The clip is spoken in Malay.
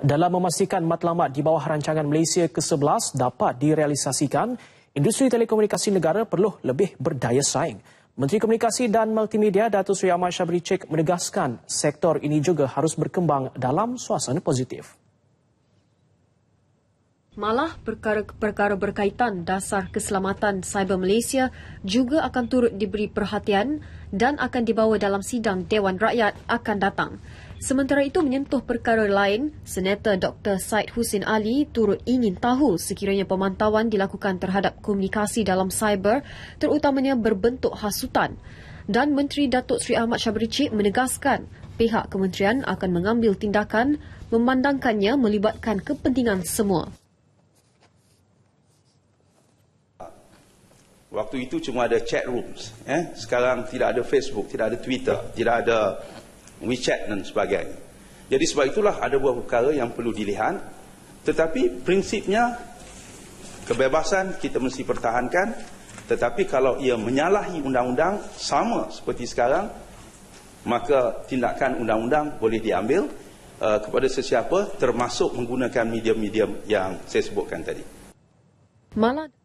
Dalam memastikan matlamat di bawah rancangan Malaysia ke-11 dapat direalisasikan, industri telekomunikasi negara perlu lebih berdaya saing. Menteri Komunikasi dan Multimedia Datuk Seri Ahmad Syabri Cik menegaskan sektor ini juga harus berkembang dalam suasana positif. Malah perkara-perkara berkaitan dasar keselamatan cyber Malaysia juga akan turut diberi perhatian dan akan dibawa dalam sidang Dewan Rakyat akan datang. Sementara itu menyentuh perkara lain, Senator Dr. Said Hussein Ali turut ingin tahu sekiranya pemantauan dilakukan terhadap komunikasi dalam cyber terutamanya berbentuk hasutan. Dan Menteri Datuk Sri Ahmad Shabri Cik menegaskan pihak kementerian akan mengambil tindakan memandangkannya melibatkan kepentingan semua. Waktu itu cuma ada chat rooms. Eh? Sekarang tidak ada Facebook, tidak ada Twitter, tidak ada WeChat dan sebagainya. Jadi sebab itulah ada buah perkara yang perlu dilihat. Tetapi prinsipnya kebebasan kita mesti pertahankan. Tetapi kalau ia menyalahi undang-undang sama seperti sekarang, maka tindakan undang-undang boleh diambil uh, kepada sesiapa termasuk menggunakan media-media yang saya sebutkan tadi. Malah